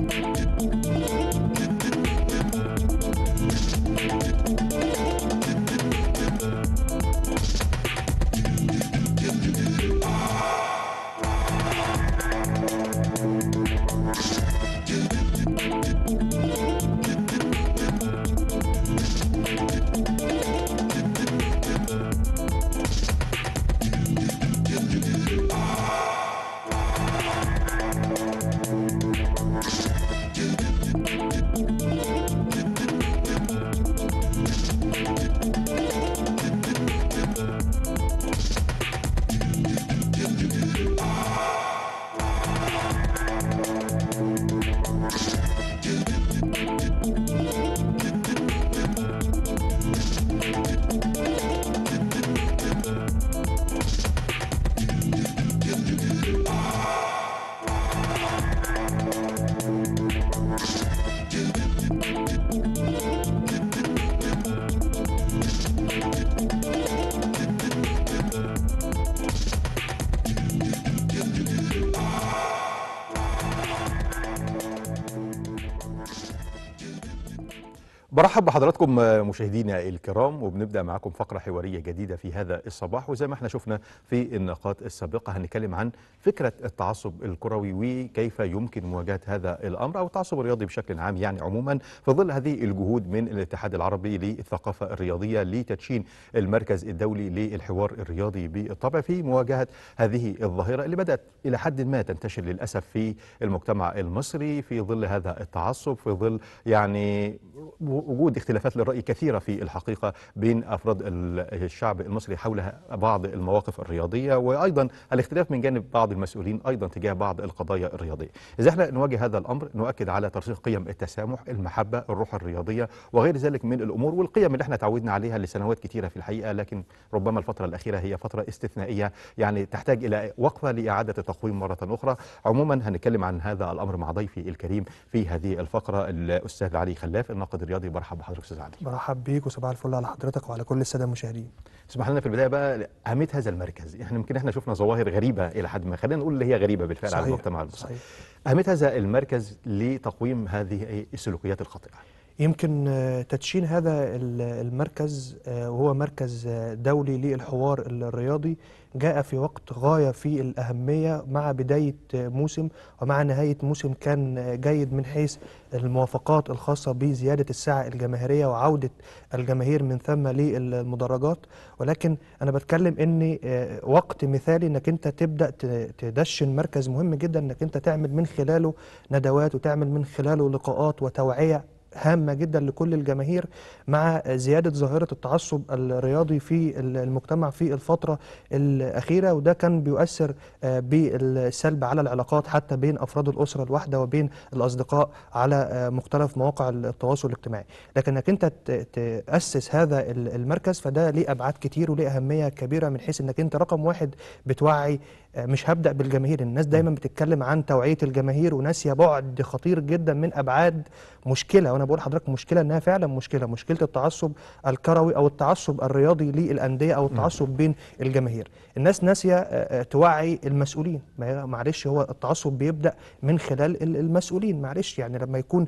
Thank you. برحب بحضراتكم آه، مشاهدينا الكرام وبنبدا معاكم فقره حواريه جديده في هذا الصباح وزي ما احنا شفنا في النقاط السابقه هنتكلم عن فكره التعصب الكروي وكيف يمكن مواجهه هذا الامر او التعصب الرياضي بشكل عام يعني عموما في ظل هذه الجهود من الاتحاد العربي للثقافه الرياضيه لتدشين المركز الدولي للحوار الرياضي بالطبع في مواجهه هذه الظاهره اللي بدات الى حد ما تنتشر للاسف في المجتمع المصري في ظل هذا التعصب في ظل يعني وجود اختلافات للرأي كثيرة في الحقيقة بين أفراد الشعب المصري حول بعض المواقف الرياضية وأيضا الاختلاف من جانب بعض المسؤولين أيضا تجاه بعض القضايا الرياضية إذا احنا نواجه هذا الأمر نؤكد على ترسيخ قيم التسامح المحبة الروح الرياضية وغير ذلك من الأمور والقيم اللي احنا تعودنا عليها لسنوات كثيرة في الحقيقة لكن ربما الفترة الأخيرة هي فترة استثنائية يعني تحتاج إلى وقفة لإعادة التقويم مرة أخرى عموما هنتكلم عن هذا الأمر مع ضيفي الكريم في هذه الفقرة الأستاذ علي خلاف الناقد الرياضي برحب بحضرتك استاذ علي برحب بيك وصباح الفل على حضرتك وعلى كل الساده المشاهدين اسمح لنا في البدايه بقى اهميه هذا المركز يعني يمكن احنا شفنا ظواهر غريبه الى حد ما خلينا نقول اللي هي غريبه بالفعل صحيح. على المجتمع المصري اهميه هذا المركز لتقويم هذه السلوكيات الخاطئه يمكن آه، تدشين هذا المركز آه، وهو مركز آه، دولي للحوار الرياضي جاء في وقت غاية في الأهمية مع بداية موسم ومع نهاية موسم كان جيد من حيث الموافقات الخاصة بزيادة الساعة الجماهيرية وعودة الجماهير من ثم للمدرجات ولكن أنا بتكلم أن وقت مثالي أنك أنت تبدأ تدشن مركز مهم جدا أنك أنت تعمل من خلاله ندوات وتعمل من خلاله لقاءات وتوعية هامة جدا لكل الجماهير مع زيادة ظاهرة التعصب الرياضي في المجتمع في الفترة الأخيرة وده كان بيؤثر آه، بالسلب على العلاقات حتى بين أفراد الأسرة الواحدة وبين الأصدقاء على آه، مختلف مواقع التواصل الاجتماعي لكنك أنت تأسس هذا المركز فده ليه أبعاد كتير وليه أهمية كبيرة من حيث أنك أنت رقم واحد بتوعي آه، مش هبدا بالجماهير الناس دايما بتتكلم عن توعيه الجماهير وناسيه بعد خطير جدا من ابعاد مشكله وانا بقول لحضرتك مشكله انها فعلا مشكله مشكله التعصب الكروي او التعصب الرياضي للانديه او التعصب بين الجماهير الناس ناسيه آه، آه، توعي المسؤولين معلش هو التعصب بيبدا من خلال المسؤولين معلش يعني لما يكون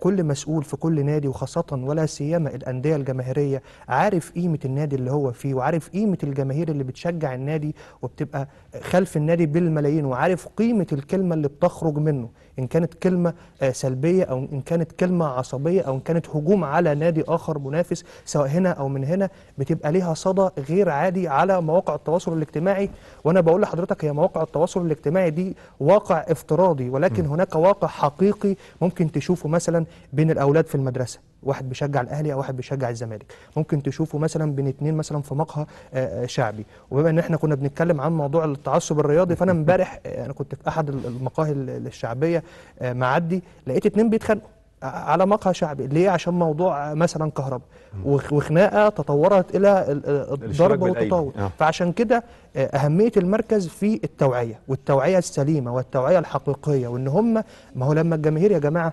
كل مسؤول في كل نادي وخاصه ولا سيما الانديه الجماهيريه عارف قيمه النادي اللي هو فيه وعارف قيمه الجماهير اللي بتشجع النادي وبتبقى خلف النادي بالملايين وعارف قيمة الكلمة اللي بتخرج منه إن كانت كلمة آه، سلبية أو إن كانت كلمة عصبية أو إن كانت هجوم على نادي آخر منافس سواء هنا أو من هنا بتبقى ليها صدى غير عادي على مواقع التواصل الاجتماعي وأنا بقول لحضرتك هي مواقع التواصل الاجتماعي دي واقع افتراضي ولكن م. هناك واقع حقيقي ممكن تشوفه مثلا بين الأولاد في المدرسة واحد بيشجع الاهلي او واحد بيشجع الزمالك ممكن تشوفه مثلا بين اثنين مثلا في مقهى آه، آه، شعبي وبما ان احنا كنا بنتكلم عن موضوع التعصب الرياضي فانا امبارح آه، انا كنت في احد المقاهي الشعبيه معدي لقيت اثنين بيتخانقوا على مقهى شعبي ليه عشان موضوع مثلا كهرباء وخناقه تطورت الى الضرب والتطاول فعشان كده اهميه المركز في التوعيه والتوعيه السليمه والتوعيه الحقيقيه وان هم ما هو لما الجماهير يا جماعه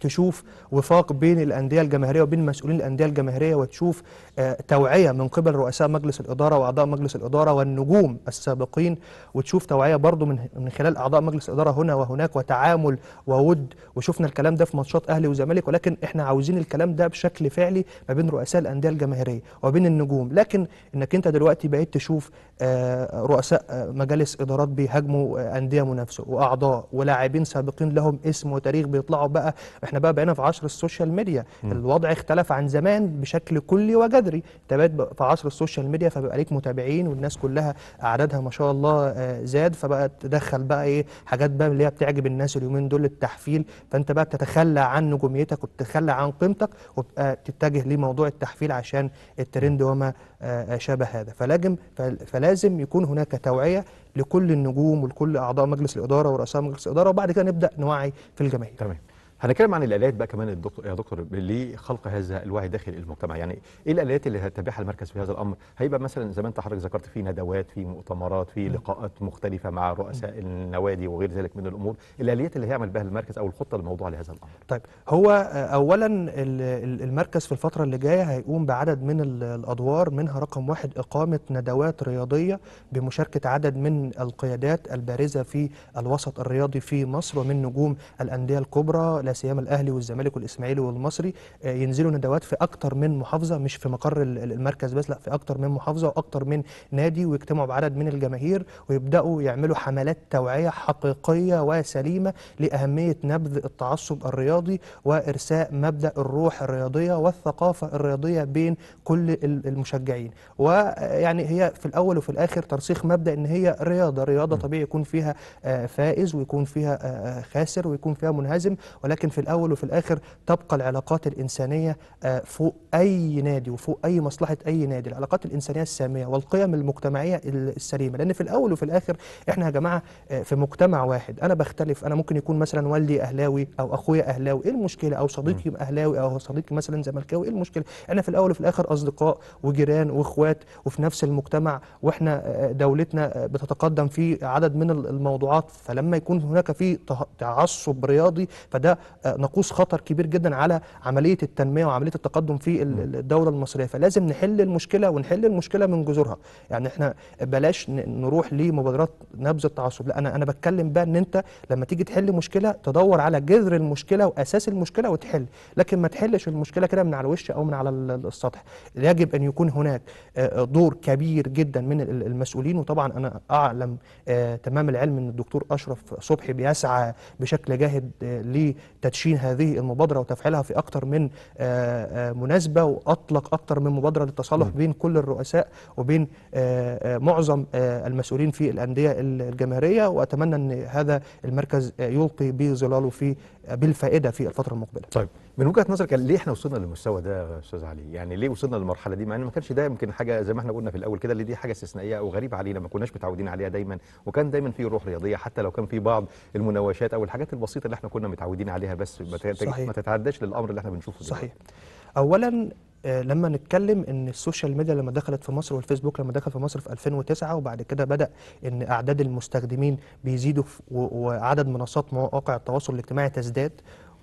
تشوف وفاق بين الانديه الجماهيريه وبين مسؤولين الانديه الجماهيريه وتشوف آه، توعيه من قبل رؤساء مجلس الاداره واعضاء مجلس الاداره والنجوم السابقين وتشوف توعيه برضه من من خلال اعضاء مجلس الاداره هنا وهناك وتعامل وود وشفنا الكلام ده في ماتشات اهلي وزمالك ولكن احنا عاوزين الكلام ده بشكل فعلي ما بين رؤساء الانديه الجماهيريه وبين النجوم لكن انك انت دلوقتي بقيت تشوف آه، رؤساء آه، مجالس ادارات بيهاجموا انديه منافسه واعضاء ولاعبين سابقين لهم اسم وتاريخ بيطلعوا بقى احنا بقى بقينا في عصر السوشيال ميديا م. الوضع اختلف عن زمان بشكل كلي وجذري انت بقيت في عصر السوشيال ميديا فبقى ليك متابعين والناس كلها اعدادها ما شاء الله آه، زاد فبقى تدخل بقى ايه حاجات بقى اللي هي بتعجب الناس اليومين دول التحفيل فانت بقى بتتخلى عن نجوميتك وبتتخلى عن قيمتك وبقى تتجه لموضوع التحفيل عشان الترند وما آه، آه، شابه هذا فلازم فلازم يكون هناك توعيه لكل النجوم ولكل اعضاء مجلس الاداره ورؤساء مجلس الاداره وبعد كده نبدا نوعي في الجماهير تمام هنتكلم عن الالات بقى كمان الدكتور يا دكتور لخلق هذا الوعي داخل المجتمع يعني ايه الالات اللي هيتبعها المركز في هذا الامر هيبقى مثلا زي ما انت حضرتك ذكرت في ندوات في مؤتمرات في لقاءات مختلفه مع رؤساء النوادي وغير ذلك من الامور الاليات اللي هيعمل بها المركز او الخطه الموضوعه لهذا الامر طيب هو اولا المركز في الفتره اللي جايه هيقوم بعدد من الادوار منها رقم واحد اقامه ندوات رياضيه بمشاركه عدد من القيادات البارزه في الوسط الرياضي في مصر ومن نجوم الانديه الكبرى سيما الاهلي والزمالك والاسماعيلي والمصري آه، ينزلوا ندوات في اكتر من محافظه مش في مقر المركز بس لا في اكتر من محافظه واكتر من نادي ويجتمعوا بعدد من الجماهير ويبداوا يعملوا حملات توعيه حقيقيه وسليمه لاهميه نبذ التعصب الرياضي وارساء مبدا الروح الرياضيه والثقافه الرياضيه بين كل المشجعين ويعني آه، هي في الاول وفي الاخر ترسيخ مبدا ان هي رياضه رياضه طبيعي يكون فيها آه، فائز ويكون فيها خاسر ويكون فيها منهزم ولكن لكن في الأول وفي الآخر تبقى العلاقات الإنسانية آه، فوق أي نادي وفوق أي مصلحة أي نادي العلاقات الإنسانية السامية والقيم المجتمعية السليمة لأن في الأول وفي الآخر إحنا يا جماعة آه، في مجتمع واحد أنا بختلف أنا ممكن يكون مثلا والدي أهلاوي أو أخويا أهلاوي إيه المشكلة أو صديقي أهلاوي أو صديقي مثلا زملكاوي إيه المشكلة إحنا في الأول وفي الآخر أصدقاء وجيران وإخوات وفي نفس المجتمع وإحنا آه، دولتنا بتتقدم في عدد من الموضوعات فلما يكون هناك في تعصب رياضي فده نقوص خطر كبير جدا على عمليه التنميه وعمليه التقدم في الدوله المصريه فلازم نحل المشكله ونحل المشكله من جذورها يعني احنا بلاش نروح لمبادرات نبذ التعصب لا انا انا بتكلم بقى ان انت لما تيجي تحل مشكله تدور على جذر المشكله واساس المشكله وتحل لكن ما تحلش المشكله كده من على الوش او من على السطح يجب ان يكون هناك آه، آه، دور كبير جدا من المسؤولين وطبعا انا اعلم آه، تمام العلم ان الدكتور اشرف صبحي بيسعى بشكل جاهد ل تدشين هذه المبادرة وتفعيلها في أكثر من آه، آه، مناسبة وأطلق أكثر من مبادرة للتصالح بين كل الرؤساء وبين آه، معظم المسؤولين في الأندية الجماهيرية وأتمنى أن هذا المركز يلقي بظلاله في بالفائدة في الفترة المقبلة طيب من وجهه نظرك يعني ليه احنا وصلنا للمستوى ده يا استاذ علي؟ يعني ليه وصلنا للمرحله دي مع ان ما كانش ده يمكن حاجه زي ما احنا قلنا في الاول كده اللي دي حاجه استثنائيه او غريبه علينا ما كناش متعودين عليها دايما وكان دايما في روح رياضيه حتى لو كان في بعض المناوشات او الحاجات البسيطه اللي احنا كنا متعودين عليها بس ما, صحيح. ما تتعداش للامر اللي احنا بنشوفه صحيح اولا آه، لما نتكلم ان السوشيال ميديا لما دخلت في مصر والفيسبوك لما دخل في مصر في 2009 وبعد كده بدا ان اعداد المستخدمين بيزيدوا وعدد منصات مواقع التواصل الاجتماعي تزداد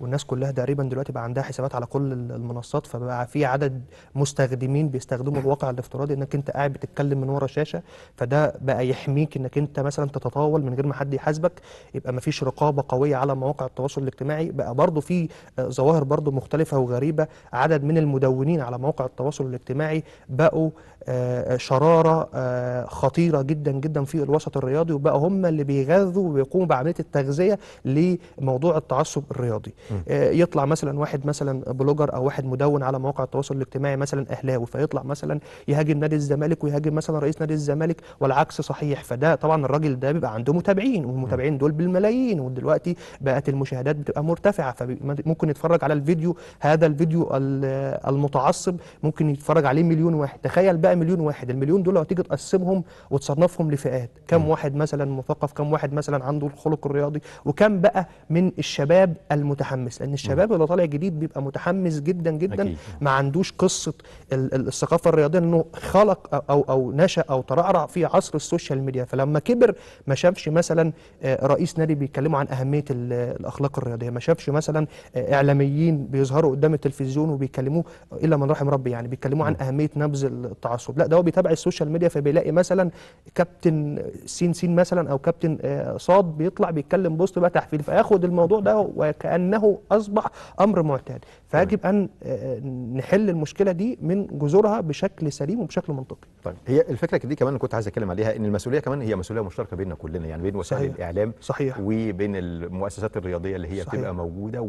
والناس كلها تقريبا دلوقتي بقى عندها حسابات على كل المنصات فبقى في عدد مستخدمين بيستخدموا الواقع الافتراضي انك انت قاعد بتتكلم من ورا شاشه فده بقى يحميك انك انت مثلا تتطاول من غير ما حد يحاسبك يبقى ما فيش رقابه قويه على مواقع التواصل الاجتماعي بقى برضه في ظواهر برضه مختلفه وغريبه عدد من المدونين على مواقع التواصل الاجتماعي بقوا آه، آه، شراره آه، خطيره جدا جدا في الوسط الرياضي وبقى هم اللي بيغذوا وبيقوموا بعمليه التغذيه لموضوع التعصب الرياضي يطلع مثلا واحد مثلا بلوجر او واحد مدون على مواقع التواصل الاجتماعي مثلا اهلاوي فيطلع مثلا يهاجم نادي الزمالك ويهاجم مثلا رئيس نادي الزمالك والعكس صحيح فده طبعا الراجل ده بيبقى عنده متابعين والمتابعين دول بالملايين ودلوقتي بقت المشاهدات بتبقى مرتفعه فممكن يتفرج على الفيديو هذا الفيديو المتعصب ممكن يتفرج عليه مليون واحد تخيل بقى مليون واحد المليون دول لو تيجي تقسمهم وتصنفهم لفئات كم واحد مثلا مثقف كم واحد مثلا عنده الخلق الرياضي وكم بقى من الشباب المتحمس لان الشباب اللي طالع جديد بيبقى متحمس جدا جدا أكيد. ما عندوش قصه الثقافه الرياضيه انه خلق او او نشا او ترعرع في عصر السوشيال ميديا فلما كبر ما شافش مثلا آه، رئيس نادي بيتكلموا عن اهميه الاخلاق الرياضيه ما شافش مثلا آه، اعلاميين بيظهروا قدام التلفزيون وبيكلموه الا من رحم ربي يعني بيتكلموا عن اهميه نبذ التعصب التعصب لا ده هو بيتابع السوشيال ميديا فبيلاقي مثلا كابتن سين سين مثلا او كابتن آه، صاد بيطلع بيتكلم بوست بقى تحفيل فياخد الموضوع ده وكانه اصبح امر معتاد فيجب ان آه، آه، نحل المشكله دي من جذورها بشكل سليم وبشكل منطقي طيب هي الفكره دي كمان كنت عايز اتكلم عليها ان المسؤوليه كمان هي مسؤوليه مشتركه بيننا كلنا يعني بين وسائل صحيح. الاعلام صحيح وبين المؤسسات الرياضيه اللي هي صحيح. بتبقى موجوده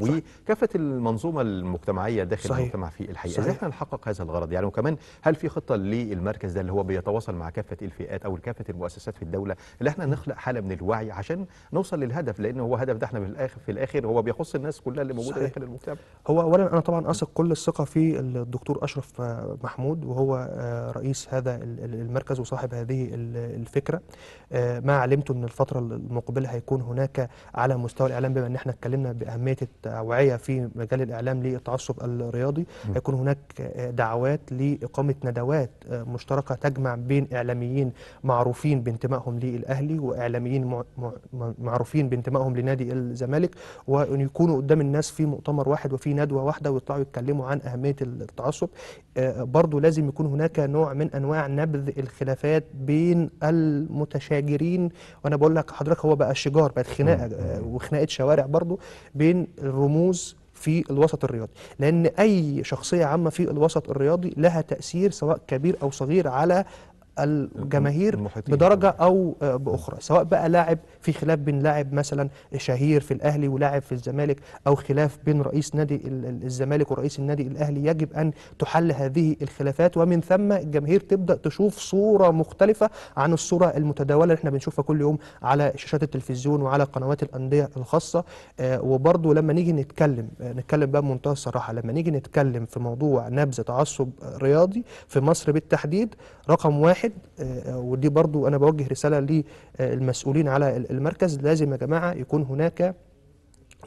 وكافه المنظومه المجتمعيه داخل صحيح. المجتمع في الحقيقه ازاي احنا نحقق هذا الغرض يعني وكمان هل في خطه للمركز ده اللي هو بيتواصل مع كافه الفئات او كافه المؤسسات في الدوله اللي احنا نخلق حاله من الوعي عشان نوصل للهدف لان هو هدف ده احنا في الاخر في الاخر هو بيخص الناس كلها اللي موجوده داخل المجتمع هو اولا انا طبعا اثق كل الثقه في الدكتور اشرف محمود وهو آه، رئيس هذا المركز وصاحب هذه الفكره آه، ما علمته ان الفتره المقبله هيكون هناك على مستوى الاعلام بما ان احنا اتكلمنا باهميه التوعيه في مجال الاعلام للتعصب الرياضي هيكون هناك آه، دعوات لاقامه ندوات مشتركه تجمع بين اعلاميين معروفين بانتمائهم للاهلي واعلاميين معروفين بانتمائهم لنادي الزمالك وان يكونوا قدام الناس في مؤتمر واحد وفي ندوه واحده واحده ويطلعوا يتكلموا عن اهميه التعصب آه، برضو لازم يكون هناك نوع من انواع نبذ الخلافات بين المتشاجرين وانا بقول لك حضرتك هو بقى الشجار بقت خناقه آه، وخناقه شوارع برضو بين الرموز في الوسط الرياضي لأن أي شخصية عامة في الوسط الرياضي لها تأثير سواء كبير أو صغير على الجماهير بدرجه او آه، باخرى سواء بقى لاعب في خلاف بين لاعب مثلا شهير في الاهلي ولاعب في الزمالك او خلاف بين رئيس نادي الزمالك ورئيس النادي الاهلي يجب ان تحل هذه الخلافات ومن ثم الجماهير تبدا تشوف صوره مختلفه عن الصوره المتداوله اللي احنا بنشوفها كل يوم على شاشات التلفزيون وعلى قنوات الانديه الخاصه آه، وبرضه لما نيجي نتكلم آه، نتكلم بقى بمنتهى الصراحه لما نيجي نتكلم في موضوع نبذ تعصب رياضي في مصر بالتحديد رقم واحد واحد آه، آه، ودي برضو أنا بوجه رسالة للمسؤولين على المركز لازم يا جماعة يكون هناك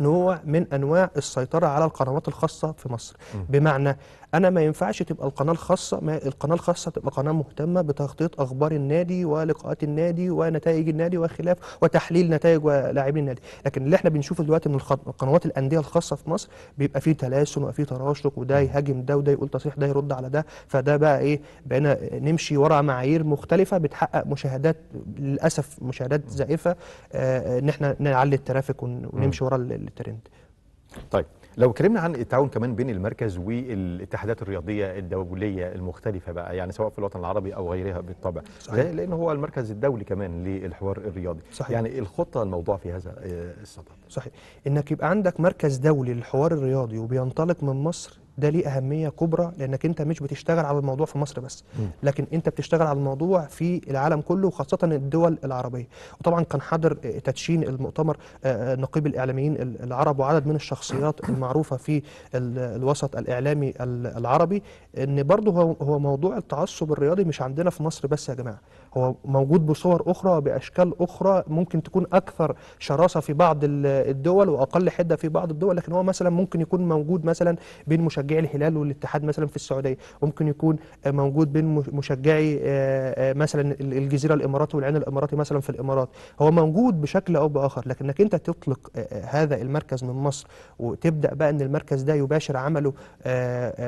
نوع من انواع السيطره على القنوات الخاصه في مصر م. بمعنى انا ما ينفعش تبقى القناه الخاصه ما القناه الخاصه تبقى قناه مهتمه بتغطيه اخبار النادي ولقاءات النادي ونتائج النادي وخلاف وتحليل نتائج ولاعبين النادي لكن اللي احنا بنشوفه دلوقتي من قنوات الانديه الخاصه في مصر بيبقى فيه تلاسن وفيه تراشق وده يهاجم ده وده يقول تصريح ده يرد على ده فده بقى ايه بقينا نمشي ورا معايير مختلفه بتحقق مشاهدات للاسف مشاهدات زائفه آه، آه، ان احنا نعلي الترافيك ونمشي ورا الترند طيب لو اتكلمنا عن التعاون كمان بين المركز والاتحادات الرياضيه الدوليه المختلفه بقى يعني سواء في الوطن العربي او غيرها بالطبع صحيح. لان هو المركز الدولي كمان للحوار الرياضي صحيح. يعني الخطه الموضوع في هذا آه، الصدد صحيح انك يبقى عندك مركز دولي للحوار الرياضي وبينطلق من مصر ده ليه اهميه كبرى لانك انت مش بتشتغل على الموضوع في مصر بس لكن انت بتشتغل على الموضوع في العالم كله وخاصه الدول العربيه وطبعا كان حاضر تدشين المؤتمر آه، آه، نقيب الاعلاميين العرب وعدد من الشخصيات المعروفه في الوسط الاعلامي العربي ان برضه هو موضوع التعصب الرياضي مش عندنا في مصر بس يا جماعه هو موجود بصور أخرى بأشكال أخرى ممكن تكون أكثر شراسة في بعض الدول وأقل حدة في بعض الدول لكن هو مثلا ممكن يكون موجود مثلا بين مشجعي الهلال والاتحاد مثلا في السعودية ممكن يكون موجود بين مشجعي آه، آه، مثلا الجزيرة الاماراتي والعين الإماراتي مثلا في الإمارات هو موجود بشكل أو بآخر لكنك أنت تطلق آه، هذا المركز من مصر وتبدأ بقى أن المركز ده يباشر عمله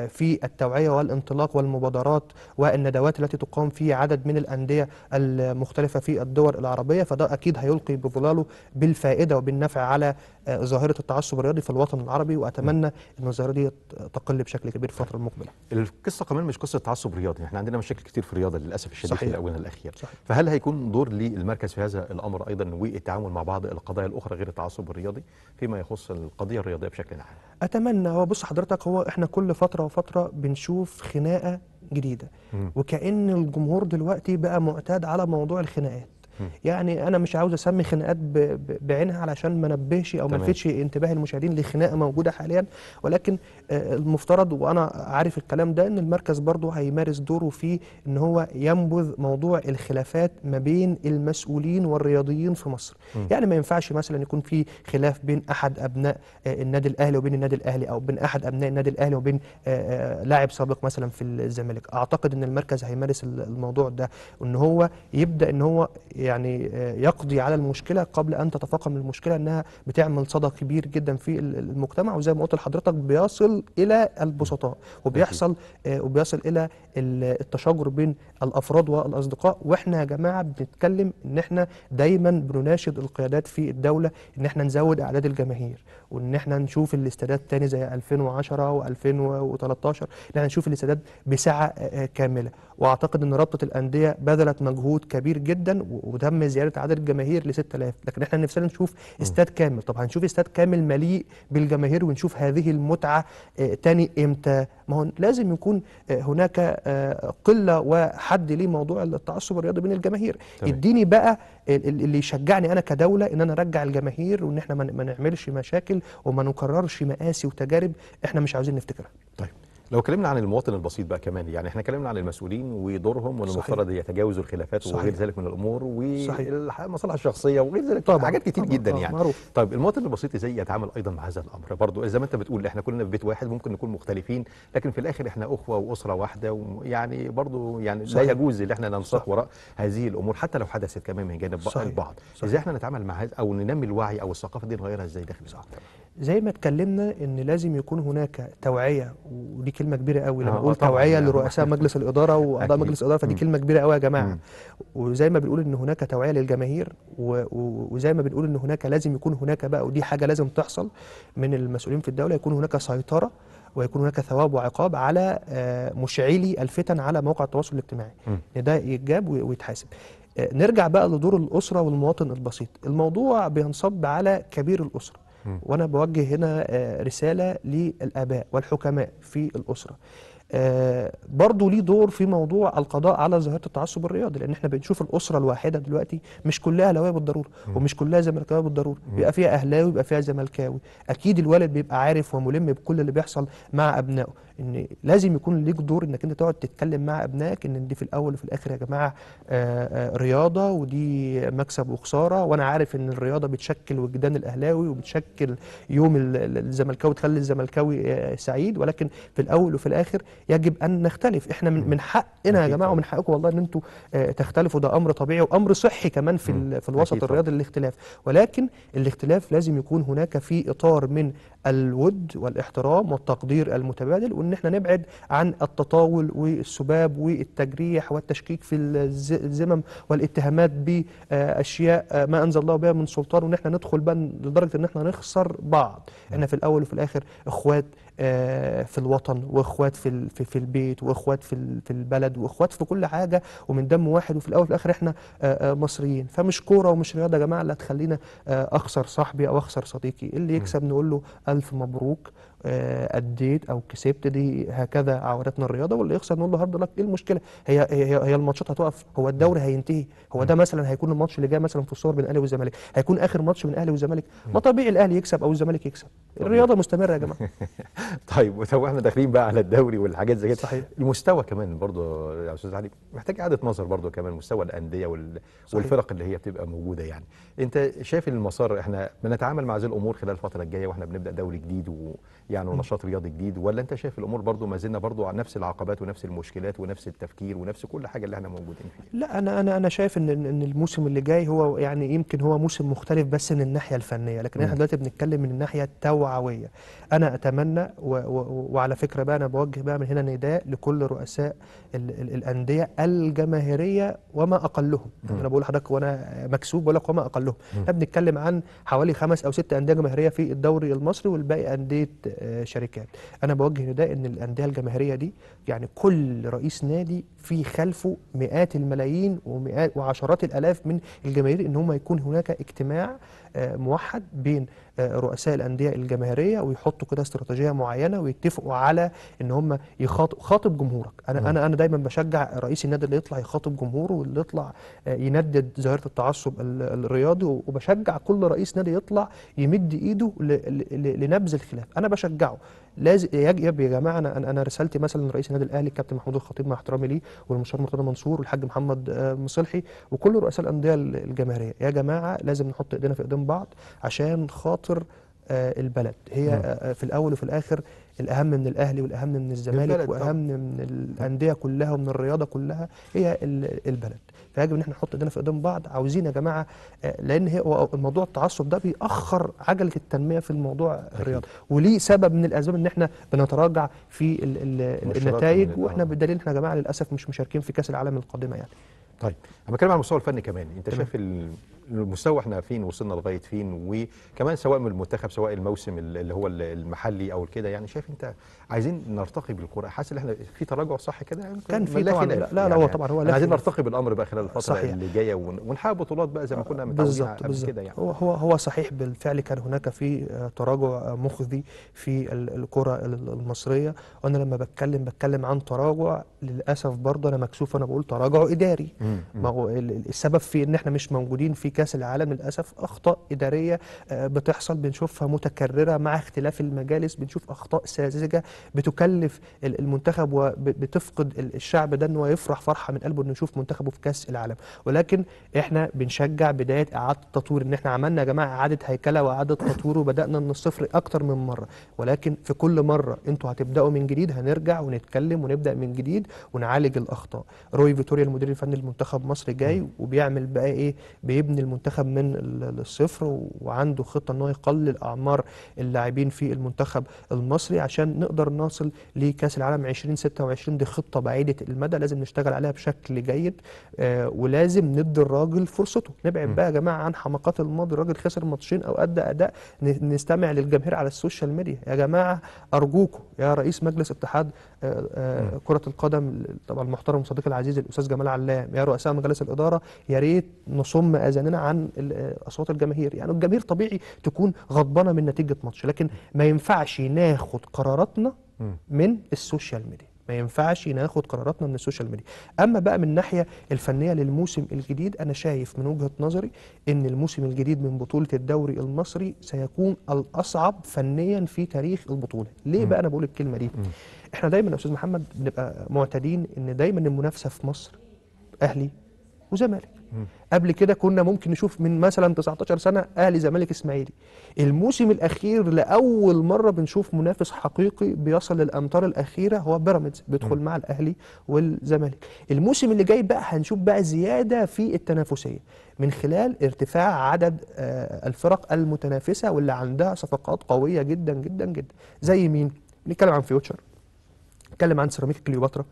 في التوعية والانطلاق والمبادرات والندوات التي تقام في عدد من الأندية المختلفة في الدول العربية فده أكيد هيلقي بظلاله بالفائدة وبالنفع على آه، ظاهرة التعصب الرياضي في الوطن العربي وأتمنى أن الظاهرة دي تقل بشكل كبير في الفترة المقبلة القصة كمان مش قصة تعصب رياضي احنا عندنا مشاكل كتير في الرياضة للأسف الشديد صحيح. في الآونة الأخيرة صحيح. فهل هيكون دور للمركز في هذا الأمر أيضا والتعامل مع بعض القضايا الأخرى غير التعصب الرياضي فيما يخص القضية الرياضية بشكل عام أتمنى هو بص حضرتك هو احنا كل فترة وفترة بنشوف خناقة جديده وكأن الجمهور دلوقتي بقى معتاد على موضوع الخناقات يعني انا مش عاوز اسمي خناقات بعينها علشان ما نبهش او ما لفتش انتباه المشاهدين لخناقه موجوده حاليا ولكن آه، المفترض وانا عارف الكلام ده ان المركز برضه هيمارس دوره في ان هو ينبذ موضوع الخلافات ما بين المسؤولين والرياضيين في مصر م. يعني ما ينفعش مثلا يكون في خلاف بين احد ابناء آه، النادي الاهلي وبين النادي الاهلي او بين احد ابناء النادي الاهلي وبين آه، لاعب سابق مثلا في الزمالك اعتقد ان المركز هيمارس الموضوع ده ان هو يبدا ان هو يعني آه، يقضي على المشكله قبل ان تتفاقم المشكله انها بتعمل صدى كبير جدا في المجتمع وزي ما قلت لحضرتك بيصل الى البسطاء وبيحصل آه، وبيصل الى التشاجر بين الافراد والاصدقاء واحنا يا جماعه بنتكلم ان احنا دايما بنناشد القيادات في الدوله ان احنا نزود اعداد الجماهير وان احنا نشوف الاستادات تاني زي 2010 و2013 ان احنا نشوف الاستادات بسعه آه، كامله واعتقد ان رابطه الانديه بذلت مجهود كبير جدا و وتم زياده عدد الجماهير ل 6000 لكن احنا نفسنا نشوف استاد كامل طب هنشوف استاد كامل مليء بالجماهير ونشوف هذه المتعه آه، تاني امتى ما هو لازم يكون آه، هناك آه، قله وحد لموضوع التعصب الرياضي بين الجماهير طبعا. اديني بقى اللي يشجعني انا كدوله ان انا ارجع الجماهير وان احنا ما نعملش مشاكل وما نكررش مآسي وتجارب احنا مش عاوزين نفتكرها طيب لو اتكلمنا عن المواطن البسيط بقى كمان يعني احنا اتكلمنا عن المسؤولين ودورهم والمفترض يتجاوزوا الخلافات وغير ذلك من الامور والمصالح الشخصيه وغير ذلك طبعا. حاجات كتير طبعا. جدا طبعا. يعني معروف. طيب المواطن البسيط ازاي يتعامل ايضا مع هذا الامر برضه زي ما انت بتقول احنا كلنا في بيت واحد ممكن نكون مختلفين لكن في الاخر احنا اخوه واسره واحده ويعني برضه يعني, يعني صحيح. لا يجوز ان احنا ننساق وراء هذه الامور حتى لو حدثت كمان من جانب صحيح. البعض ازاي احنا نتعامل مع هذا او ننمي الوعي او الثقافه دي نغيرها ازاي داخل المجتمع زي ما اتكلمنا ان لازم يكون هناك توعيه ودي كلمه كبيره قوي لما آه، اقول آه، توعيه يعني لرؤساء مجلس الاداره واعضاء مجلس الاداره فدي كلمه كبيره قوي يا جماعه وزي ما بنقول ان هناك توعيه للجماهير وزي ما بنقول ان هناك لازم يكون هناك بقى ودي حاجه لازم تحصل من المسؤولين في الدوله يكون هناك سيطره ويكون هناك ثواب وعقاب على آه، مشعلي الفتن على مواقع التواصل الاجتماعي ان ده يتجاب ويتحاسب نرجع بقى لدور الاسره والمواطن البسيط الموضوع بينصب على كبير الاسره وانا بوجه هنا آه، رساله للاباء والحكماء في الاسره آه، برضه ليه دور في موضوع القضاء على ظاهره التعصب الرياضي لان احنا بنشوف الاسره الواحده دلوقتي مش كلها اهلاويه بالضروره ومش كلها زملكاويه بالضروره بيبقى فيها اهلاوي ويبقى فيها زملكاوي اكيد الولد بيبقى عارف وملم بكل اللي بيحصل مع ابنائه ان لازم يكون ليك دور انك انت تقعد تتكلم مع ابنائك ان دي في الاول وفي الاخر يا جماعه آه، آه، رياضه ودي مكسب وخساره وانا عارف ان الرياضه بتشكل وجدان الاهلاوي وبتشكل يوم الزملكاوي تخلي الزملكاوي آه، سعيد ولكن في الاول وفي الاخر يجب ان نختلف احنا من حقنا يا جماعه ومن حقكم والله ان انتم تختلفوا ده امر طبيعي وامر صحي كمان في في الوسط الرياضي الاختلاف ولكن الاختلاف لازم يكون هناك في اطار من الود والاحترام والتقدير المتبادل ان احنا نبعد عن التطاول والسباب والتجريح والتشكيك في الزمم والاتهامات باشياء ما انزل الله بها من سلطان وان احنا ندخل بقى لدرجه ان احنا نخسر بعض احنا في الاول وفي الاخر اخوات آه، في الوطن واخوات في في البيت واخوات في في البلد واخوات في كل حاجه ومن دم واحد وفي الاول وفي الاخر احنا آه، آه، مصريين فمش كوره ومش رياضه يا جماعه اللي هتخلينا اخسر صاحبي او اخسر صديقي اللي يكسب نقول له الف مبروك اديت او كسبت دي هكذا عورتنا الرياضه واللي يخسر نقول له هارد لك ايه المشكله هي هي, هي الماتشات هتقف هو الدوري هينتهي هو ده مثلا هيكون الماتش اللي جاي مثلا في الصور بين الاهلي والزمالك هيكون اخر ماتش بين الاهلي والزمالك ما طبيعي الاهلي يكسب او الزمالك يكسب الرياضه مستمره يا جماعه طيب واحنا داخلين بقى على الدوري والحاجات زي كده صحيح المستوى كمان برضه يا استاذ علي محتاج اعاده نظر برضه كمان مستوى الانديه وال... والفرق اللي هي بتبقى موجوده يعني انت شايف المسار احنا بنتعامل مع هذه الامور خلال الفتره الجايه واحنا بنبدا دوري جديد ويعني ونشاط رياضي جديد ولا انت شايف الامور برضه ما زلنا برضه على نفس العقبات ونفس المشكلات ونفس التفكير ونفس كل حاجه اللي احنا موجودين فيها لا انا انا انا شايف ان ان الموسم اللي جاي هو يعني يمكن هو موسم مختلف بس من الناحيه الفنيه لكن احنا دلوقتي بنتكلم من الناحيه التوعويه انا اتمنى وعلى فكرة بقى أنا بوجه بقى من هنا نداء لكل رؤساء ال ال الأندية الجماهيرية وما أقلهم م. أنا بقول لحضرتك وأنا مكسوب بقول لك وما أقلهم احنا بنتكلم عن حوالي خمس أو ست أندية جماهيرية في الدوري المصري والباقي أندية آه، شركات أنا بوجه نداء إن الأندية الجماهيرية دي يعني كل رئيس نادي في خلفه مئات الملايين ومئات وعشرات الآلاف من الجماهير إن هم يكون هناك اجتماع آه، موحد بين آه، رؤساء الانديه الجماهيريه ويحطوا كده استراتيجيه معينه ويتفقوا على ان هم يخاطب خاطب جمهورك انا انا انا دايما بشجع رئيس النادي اللي يطلع يخاطب جمهوره واللي يطلع آه، يندد ظاهره التعصب الرياضي وبشجع كل رئيس نادي يطلع يمد ايده لنبذ الخلاف انا بشجعه لازم يجب يا جماعه انا انا رسالتي مثلا لرئيس النادي الاهلي الكابتن محمود الخطيب مع احترامي ليه والمستشار مرتضى منصور والحاج محمد آه، مصلحي وكل رؤساء الانديه الجماهيريه يا جماعه لازم نحط ايدينا في ايدين بعض عشان خاطر آه، البلد هي نعم. آه، في الاول وفي الاخر الاهم من الاهلي والاهم من الزمالك واهم من الانديه كلها ومن الرياضه كلها هي البلد فيجب ان احنا نحط ايدينا في ايدين بعض عاوزين يا جماعه آه، لان هو موضوع التعصب ده بيأخر عجله التنميه في الموضوع الرياضي وليه سبب من الاسباب ان احنا بنتراجع في النتائج واحنا آه. بالدليل احنا يا جماعه للاسف مش مشاركين في كاس العالم القادمه يعني طيب انا بتكلم على المستوى الفني كمان انت شايف المستوى احنا فين وصلنا لغايه فين وكمان سواء من المنتخب سواء الموسم اللي هو المحلي او كده يعني شايف انت عايزين نرتقي بالكره حاسس ان احنا في تراجع صح كده يعني كان في لا لا, لا يعني هو طبعا هو لا عايزين نرتقي بالامر بقى خلال الفتره صحيح. اللي جايه ونحقق بطولات بقى زي ما كنا متعودين كده يعني هو هو هو صحيح بالفعل كان هناك في آه، تراجع آه، مخزي في الكره المصريه وانا لما بتكلم بتكلم عن تراجع للاسف برضه انا مكسوف انا بقول تراجع اداري ما هو السبب في ان احنا مش موجودين في كاس العالم للاسف اخطاء اداريه آه، بتحصل بنشوفها متكرره مع اختلاف المجالس بنشوف اخطاء ساذجه بتكلف المنتخب وبتفقد الشعب ده ان هو يفرح فرحه من قلبه انه يشوف منتخبه في كاس العالم ولكن احنا بنشجع بدايه اعاده تطوير ان احنا عملنا يا جماعه اعاده هيكله واعاده تطوير وبدانا من الصفر اكتر من مره ولكن في كل مره انتوا هتبداوا من جديد هنرجع ونتكلم ونبدا من جديد ونعالج الاخطاء روي فيتوريا المدير الفني للمنتخب مصر جاي وبيعمل بقى ايه بيبني المنتخب من الصفر وعنده خطه ان هو يقلل اعمار اللاعبين في المنتخب المصري عشان نقدر نصل لكاس العالم 2026 دي خطه بعيده المدى لازم نشتغل عليها بشكل جيد آه ولازم ندي الراجل فرصته نبعد بقى يا جماعه عن حماقات الماضي الراجل خسر ماتشين او ادى اداء نستمع للجماهير على السوشيال ميديا يا جماعه ارجوكم يا رئيس مجلس اتحاد آه، كره القدم طبعا المحترم صديقي العزيز الاستاذ جمال علام يا رؤساء مجالس الاداره يا ريت نصم اذاننا عن آه، اصوات الجماهير يعني الجماهير طبيعي تكون غضبانه من نتيجه ماتش لكن ما ينفعش ناخد قراراتنا من السوشيال ميديا ما ينفعش ناخد قراراتنا من السوشيال ميديا اما بقى من الناحيه الفنيه للموسم الجديد انا شايف من وجهه نظري ان الموسم الجديد من بطوله الدوري المصري سيكون الاصعب فنيا في تاريخ البطوله ليه م. بقى انا بقول الكلمه دي م. احنا دايما يا استاذ محمد بنبقى معتادين ان دايما المنافسه في مصر اهلي وزمالك قبل كده كنا ممكن نشوف من مثلا 19 سنه اهلي زمالك اسماعيلي الموسم الاخير لاول مره بنشوف منافس حقيقي بيصل للامتار الاخيره هو بيراميدز بيدخل مع الاهلي والزمالك الموسم اللي جاي بقى هنشوف بقى زياده في التنافسيه من خلال ارتفاع عدد آه، الفرق المتنافسه واللي عندها صفقات قويه جدا جدا جدا زي مين بنتكلم عن فيوتشر نتكلم عن سيراميكا كليوباترا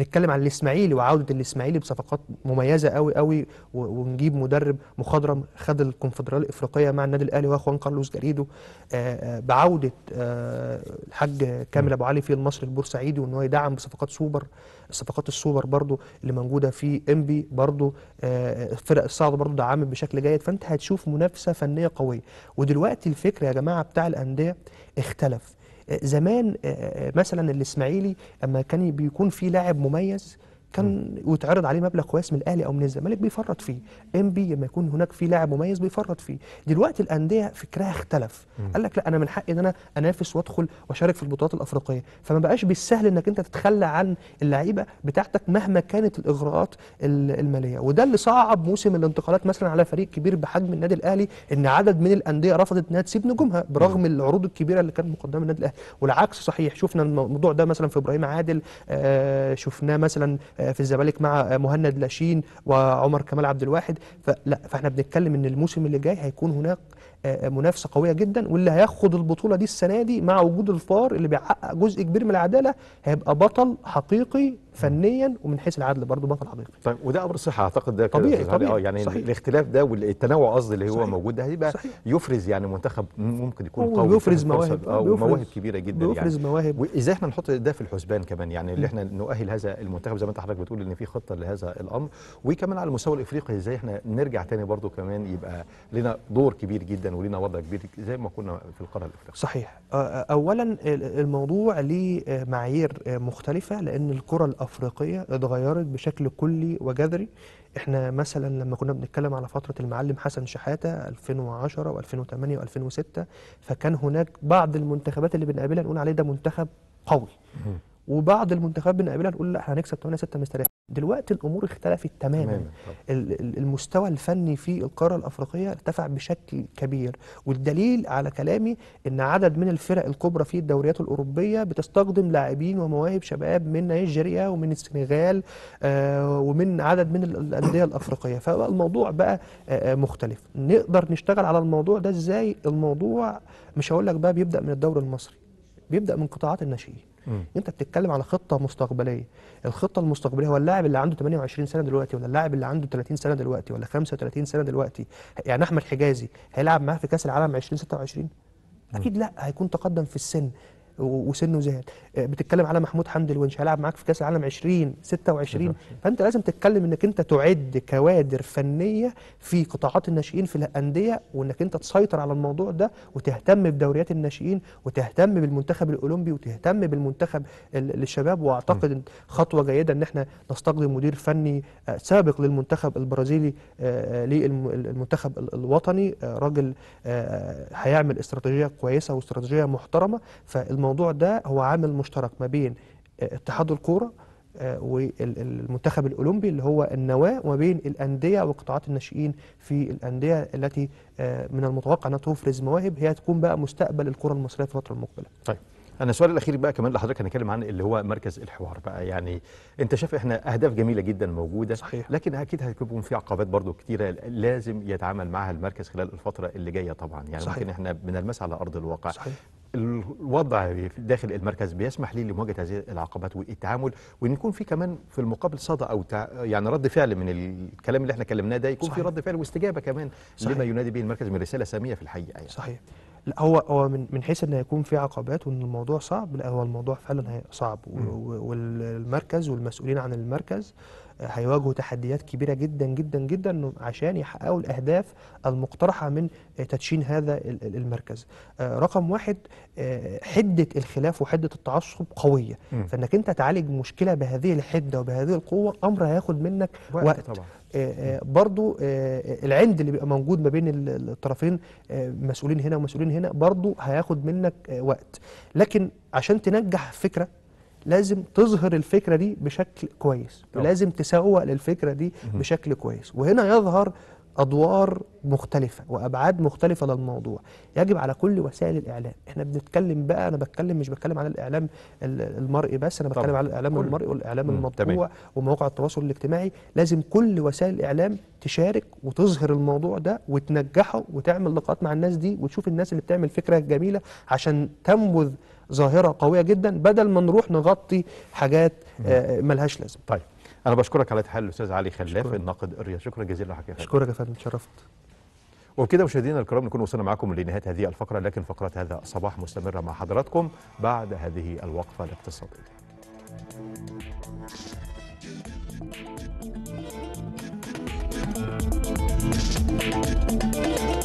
نتكلم عن الاسماعيلي وعوده الاسماعيلي بصفقات مميزه قوي قوي ونجيب مدرب مخضرم خد الكونفدراليه الافريقيه مع النادي الاهلي وهو خوان كارلوس جريدو آه، آه، بعوده آه، الحاج كامل ابو علي في المصري البورسعيدي وان هو يدعم بصفقات سوبر صفقات السوبر برضو اللي موجوده في امبي برضو الفرق الصاعده برضو دعمت بشكل جيد فانت هتشوف منافسه فنيه قويه ودلوقتي الفكر يا جماعه بتاع الانديه اختلف آه، زمان آه، آه، مثلا الاسماعيلي اما كان بيكون في لاعب مميز كان ويتعرض عليه مبلغ كويس من الاهلي او من الزمالك بيفرط فيه ام بي لما يكون هناك في لاعب مميز بيفرط فيه دلوقتي الانديه فكرها اختلف قال لك لا انا من حقي ان انا انافس وادخل واشارك في البطولات الافريقيه فما بقاش بالسهل انك انت تتخلى عن اللعيبه بتاعتك مهما كانت الاغراءات الماليه وده اللي صعب موسم الانتقالات مثلا على فريق كبير بحجم النادي الاهلي ان عدد من الانديه رفضت انها تسيب نجومها برغم العروض الكبيره اللي كانت مقدمه للنادي الاهلي والعكس صحيح شفنا الموضوع ده مثلا في ابراهيم عادل آه شفناه مثلا آه، في الزمالك مع مهند لاشين وعمر كمال عبد الواحد فلا فاحنا بنتكلم ان الموسم اللي جاي هيكون هناك آه، آه، منافسه قويه جدا واللي هياخد البطوله دي السنه دي مع وجود الفار اللي بيحقق جزء كبير من العداله هيبقى بطل حقيقي فنيا ومن حيث العدل برضه بطل حقيقي طيب وده امر صحي اعتقد ده طبيعي, طبيعي يعني صحيح. الاختلاف ده والتنوع قصدي اللي هو صحيح. موجود ده هيبقى صحيح. يفرز يعني منتخب ممكن يكون قوي ويفرز مواهب آه، آه، بيفرز مواهب كبيره جدا بيفرز يعني مواهب وازاي احنا نحط ده في الحسبان كمان يعني اللي احنا نؤهل هذا المنتخب زي ما انت حضرتك بتقول ان في خطه لهذا الامر وكمان على المستوى الافريقي ازاي احنا نرجع تاني برضه كمان يبقى لنا دور كبير جدا ولنا وضع كبير زي ما كنا في القاره الافريقيه صحيح اولا الموضوع ليه آه، معايير مختلفه لان الكره الافريقيه اتغيرت بشكل كلي وجذري احنا مثلا لما كنا بنتكلم على فتره المعلم حسن شحاته 2010 و2008 و2006 فكان هناك بعض المنتخبات اللي بنقابلها نقول عليه ده منتخب قوي وبعض المنتخبات بنقابلها نقول لا احنا هنكسب 8 6 مستريح دلوقتي الامور اختلفت تماما المستوى الفني في القاره الافريقيه ارتفع بشكل كبير والدليل على كلامي ان عدد من الفرق الكبرى في الدوريات الاوروبيه بتستقدم لاعبين ومواهب شباب من نيجيريا ومن السنغال آه، ومن عدد من الانديه الافريقيه فبقى الموضوع بقى آه، آه، مختلف نقدر نشتغل على الموضوع ده ازاي الموضوع مش هقول لك بقى بيبدا من الدوري المصري بيبدا من قطاعات الناشئين م. انت بتتكلم على خطه مستقبليه الخطه المستقبليه هو اللاعب اللي عنده 28 سنه دلوقتي ولا اللاعب اللي عنده 30 سنه دلوقتي ولا 35 سنه دلوقتي يعني احمد حجازي هيلعب معاه في كاس العالم 2026 اكيد لا هيكون تقدم في السن وسنه زاد آه، بتتكلم على محمود حمدي الونش هيلعب معاك في كاس العالم 20 26 فانت لازم تتكلم انك انت تعد كوادر فنيه في قطاعات الناشئين في الانديه وانك انت تسيطر على الموضوع ده وتهتم بدوريات الناشئين وتهتم بالمنتخب الاولمبي وتهتم بالمنتخب للشباب واعتقد خطوه جيده ان احنا نستقدم مدير فني آه، سابق للمنتخب البرازيلي آه، للمنتخب الوطني راجل هيعمل استراتيجيه كويسه واستراتيجيه محترمه فالمنتخب الموضوع ده هو عامل مشترك ما بين آه، اتحاد الكوره آه، والمنتخب الاولمبي اللي هو النواه وما بين الانديه وقطاعات الناشئين في الانديه التي آه، من المتوقع انها تفرز مواهب هي تكون بقى مستقبل الكره المصريه في الفتره المقبله. طيب انا السؤال الاخير بقى كمان لحضرتك هنتكلم عن اللي هو مركز الحوار بقى يعني انت شايف احنا اهداف جميله جدا موجوده صحيح. لكن اكيد هتكون في عقبات برضو كثيره لازم يتعامل معها المركز خلال الفتره اللي جايه طبعا يعني صحيح. ممكن احنا بنلمسها على ارض الواقع صحيح. الوضع داخل المركز بيسمح لي لمواجهه هذه العقبات والتعامل وان يكون في كمان في المقابل صدى او تع... يعني رد فعل من الكلام اللي احنا كلمناه ده يكون صحيح. في رد فعل واستجابه كمان صحيح. لما ينادي به المركز من رساله ساميه في الحقيقه يعني. صحيح لا هو هو من من حيث ان يكون في عقبات وان الموضوع صعب لا هو الموضوع فعلا صعب والمركز والمسؤولين عن المركز هيواجهوا تحديات كبيرة جدا جدا جدا عشان يحققوا الأهداف المقترحة من تدشين هذا المركز آه، رقم واحد آه، حدة الخلاف وحدة التعصب قوية م. فإنك أنت تعالج مشكلة بهذه الحدة وبهذه القوة أمر هياخد منك وقت, وقت. طبعا. آه، برضو العند اللي بيبقى موجود ما بين الطرفين مسؤولين هنا ومسؤولين هنا برضو هياخد منك وقت لكن عشان تنجح فكرة لازم تظهر الفكرة دي بشكل كويس طبعا. ولازم تسوق للفكرة دي مهم. بشكل كويس وهنا يظهر أدوار مختلفة وأبعاد مختلفة للموضوع يجب على كل وسائل الإعلام إحنا بنتكلم بقى أنا بتكلم مش بتكلم على الإعلام المرئي بس أنا بتكلم طبعا. على الإعلام المرئي والإعلام المطبوع ومواقع التواصل الاجتماعي لازم كل وسائل الإعلام تشارك وتظهر الموضوع ده وتنجحه وتعمل لقاءات مع الناس دي وتشوف الناس اللي بتعمل فكرة جميلة عشان تنبذ ظاهرة قوية جدا بدل ما نروح نغطي حاجات آه، ملهاش لازمة طيب أنا بشكرك على الحال الأستاذ علي خلاف الناقد الرياضي شكرا جزيلا لحضرتك أشكرك يا فندم تشرفت وبكده مشاهدينا الكرام نكون وصلنا معكم لنهاية هذه الفقرة لكن فقره هذا الصباح مستمرة مع حضراتكم بعد هذه الوقفة الاقتصادية